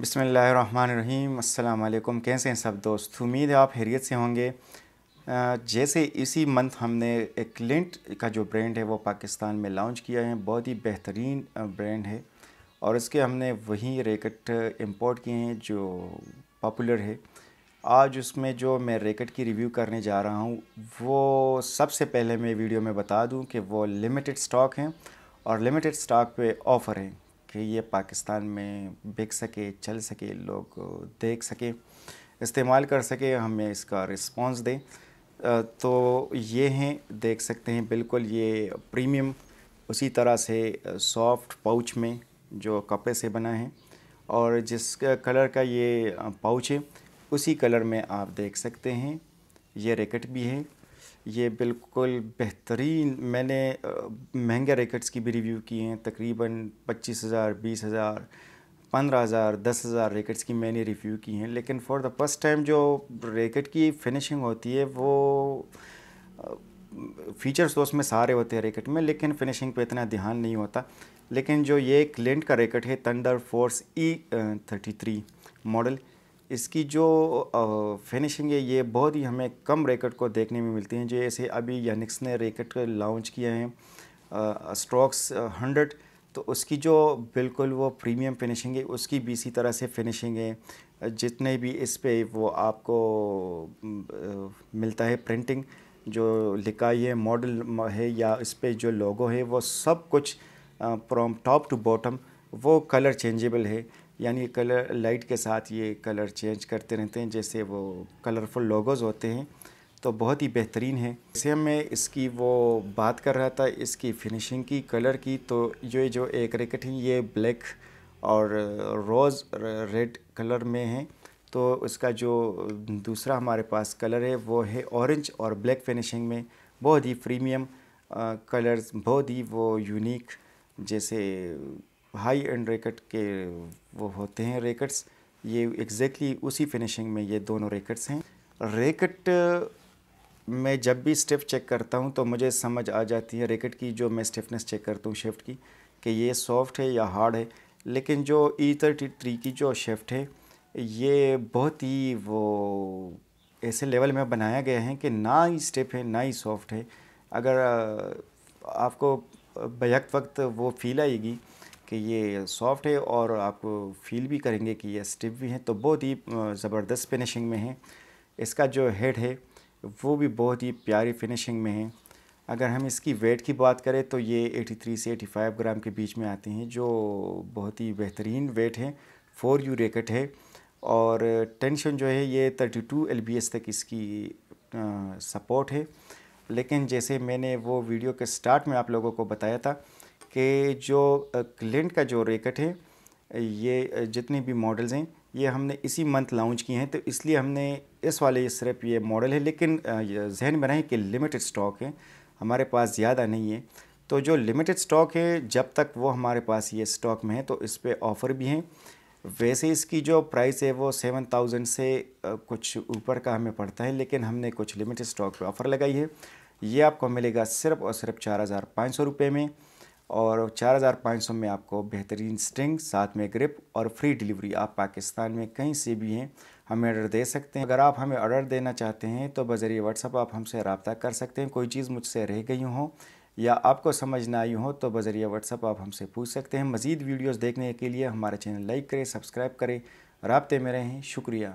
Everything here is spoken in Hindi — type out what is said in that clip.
अस्सलाम अल्लाम कैसे हैं सब दोस्त उम्मीद है आप हैरियत से होंगे जैसे इसी मंथ हमने एक लिंट का जो ब्रांड है वो पाकिस्तान में लॉन्च किया है बहुत ही बेहतरीन ब्रांड है और इसके हमने वही रैकेट इंपोर्ट किए हैं जो पॉपुलर है आज उसमें जो मैं रैकेट की रिव्यू करने जा रहा हूँ वो सबसे पहले मैं वीडियो में बता दूँ कि वो लिमिटेड स्टॉक हैं और लिमिटेड स्टॉक पे ऑफ़र हैं कि ये पाकिस्तान में बिक सके चल सके लोग देख सके इस्तेमाल कर सके हमें इसका रिस्पांस दें तो ये हैं देख सकते हैं बिल्कुल ये प्रीमियम उसी तरह से सॉफ्ट पाउच में जो कपड़े से बना है और जिस कलर का ये पाउच है उसी कलर में आप देख सकते हैं ये रैकेट भी है ये बिल्कुल बेहतरीन मैंने महंगे रैकेट्स की भी रिव्यू की हैं तकरीबन पच्चीस हज़ार बीस हज़ार पंद्रह हज़ार दस हज़ार रैकेट्स की मैंने रिव्यू की हैं लेकिन फ़ॉर द फर्स्ट टाइम जो रैकेट की फिनिशिंग होती है वो फीचर्स तो उसमें सारे होते हैं रैकेट में लेकिन फिनिशिंग पे इतना ध्यान नहीं होता लेकिन जो ये क्लिंट का रैकेट है thunder force E thirty three model इसकी जो फिनिशिंग है ये बहुत ही हमें कम रैकेट को देखने में मिलती हैं जैसे अभी यनिक्स ने रैकेट लॉन्च किए हैं स्ट्रोक्स हंड्रेड तो उसकी जो बिल्कुल वो प्रीमियम फिनिशिंग है उसकी भी इसी तरह से फिनिशिंग है जितने भी इस पर वो आपको मिलता है प्रिंटिंग जो लिखाई है मॉडल है या इस पर जो लोगो है वो सब कुछ फ्रॉम टॉप टू बॉटम वो कलर चेंजेबल है यानी कलर लाइट के साथ ये कलर चेंज करते रहते हैं जैसे वो कलरफुल लोगोज़ होते हैं तो बहुत ही बेहतरीन है जैसे मैं इसकी वो बात कर रहा था इसकी फिनिशिंग की कलर की तो ये जो एक रैकेट है ये ब्लैक और रोज़ रेड कलर में है तो उसका जो दूसरा हमारे पास कलर है वो है ऑरेंज और ब्लैक फिनिशिंग में बहुत ही प्रीमियम कलर्स बहुत ही वो यूनिक जैसे हाई एंड रेकेट के वो होते हैं रेकेट्स ये एग्जैक्टली exactly उसी फिनिशिंग में ये दोनों रेकेट्स हैं रेकट मैं जब भी स्टेप चेक करता हूँ तो मुझे समझ आ जाती है रेकेट की जो मैं स्टिफनेस चेक करता हूँ शेफ्ट की कि ये सॉफ्ट है या हार्ड है लेकिन जो ई थर्टी थ्री की जो शेफ्ट है ये बहुत ही वो ऐसे लेवल में बनाया गया है कि ना ही स्टेप है ना ही सॉफ्ट है अगर आपको बैक वक्त वो फील आएगी कि ये सॉफ्ट है और आप फील भी करेंगे कि ये स्टिप भी हैं तो बहुत ही ज़बरदस्त फिनिशिंग में है इसका जो हेड है वो भी बहुत ही प्यारी फिनिशिंग में है अगर हम इसकी वेट की बात करें तो ये 83 से 85 ग्राम के बीच में आते हैं जो बहुत ही बेहतरीन वेट है फोर यू रेकेट है और टेंशन जो है ये 32 एल तक इसकी सपोर्ट है लेकिन जैसे मैंने वो वीडियो के स्टार्ट में आप लोगों को बताया था कि जो क्लिंट का जो रेकट है ये जितने भी मॉडल्स हैं ये हमने इसी मंथ लॉन्च किए हैं तो इसलिए हमने इस वाले सिर्फ ये मॉडल है लेकिन जहन में रहें कि लिमिटेड स्टॉक है हमारे पास ज़्यादा नहीं है तो जो लिमिटेड स्टॉक है जब तक वो हमारे पास ये स्टॉक में है तो इस पर ऑफ़र भी हैं वैसे इसकी जो प्राइस है वो सेवन थाउजेंड से कुछ ऊपर का हमें पड़ता है लेकिन हमने कुछ लिमिटेड स्टॉक पे ऑफ़र लगाई है ये आपको मिलेगा सिर्फ और सिर्फ चार हज़ार पाँच सौ रुपये में और 4500 में आपको बेहतरीन स्ट्रिंग साथ में ग्रिप और फ्री डिलीवरी आप पाकिस्तान में कहीं से भी हैं हमें ऑर्डर दे सकते हैं अगर आप हमें ऑर्डर देना चाहते हैं तो बज़रिए व्हाट्सअप आप हमसे रबता कर सकते हैं कोई चीज़ मुझसे रह गई हो या आपको समझ ना आई हो तो बजरिए व्हाट्सअप आप हमसे पूछ सकते हैं मज़ीद वीडियोज़ देखने के लिए हमारा चैनल लाइक करें सब्सक्राइब करें रबते में रहें शुक्रिया